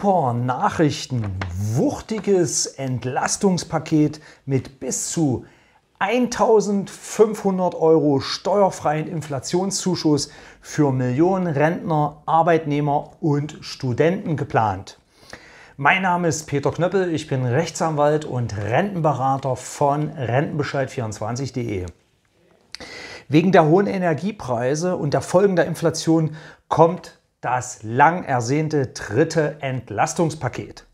super Nachrichten. Wuchtiges Entlastungspaket mit bis zu 1500 Euro steuerfreien Inflationszuschuss für Millionen Rentner, Arbeitnehmer und Studenten geplant. Mein Name ist Peter Knöppel, ich bin Rechtsanwalt und Rentenberater von Rentenbescheid24.de. Wegen der hohen Energiepreise und der Folgen der Inflation kommt das lang ersehnte dritte Entlastungspaket.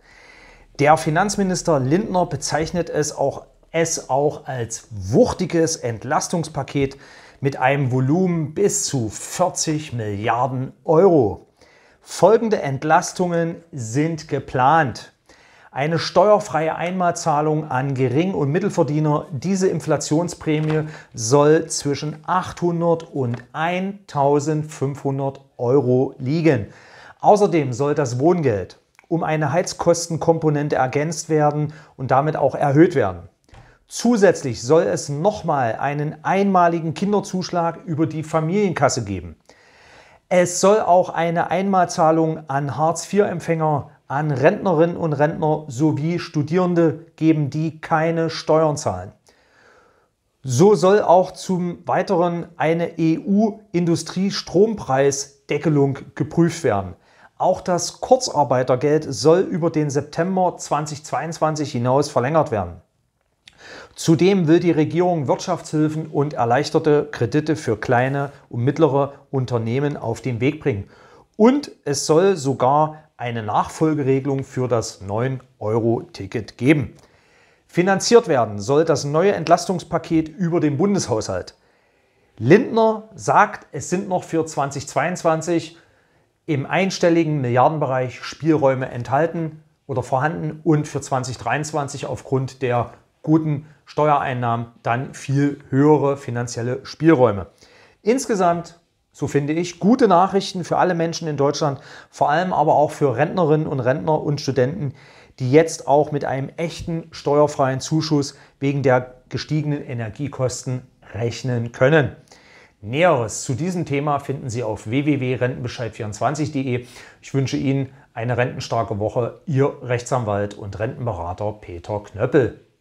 Der Finanzminister Lindner bezeichnet es auch, es auch als wuchtiges Entlastungspaket mit einem Volumen bis zu 40 Milliarden Euro. Folgende Entlastungen sind geplant eine steuerfreie Einmalzahlung an Gering- und Mittelverdiener. Diese Inflationsprämie soll zwischen 800 und 1500 Euro liegen. Außerdem soll das Wohngeld um eine Heizkostenkomponente ergänzt werden und damit auch erhöht werden. Zusätzlich soll es nochmal einen einmaligen Kinderzuschlag über die Familienkasse geben. Es soll auch eine Einmalzahlung an Hartz-IV-Empfänger an Rentnerinnen und Rentner sowie Studierende geben, die keine Steuern zahlen. So soll auch zum Weiteren eine EU-Industriestrompreisdeckelung geprüft werden. Auch das Kurzarbeitergeld soll über den September 2022 hinaus verlängert werden. Zudem will die Regierung Wirtschaftshilfen und erleichterte Kredite für kleine und mittlere Unternehmen auf den Weg bringen. Und es soll sogar eine Nachfolgeregelung für das 9-Euro-Ticket geben. Finanziert werden soll das neue Entlastungspaket über den Bundeshaushalt. Lindner sagt, es sind noch für 2022 im einstelligen Milliardenbereich Spielräume enthalten oder vorhanden und für 2023 aufgrund der guten Steuereinnahmen dann viel höhere finanzielle Spielräume. Insgesamt so finde ich, gute Nachrichten für alle Menschen in Deutschland, vor allem aber auch für Rentnerinnen und Rentner und Studenten, die jetzt auch mit einem echten steuerfreien Zuschuss wegen der gestiegenen Energiekosten rechnen können. Näheres zu diesem Thema finden Sie auf www.rentenbescheid24.de. Ich wünsche Ihnen eine rentenstarke Woche. Ihr Rechtsanwalt und Rentenberater Peter Knöppel.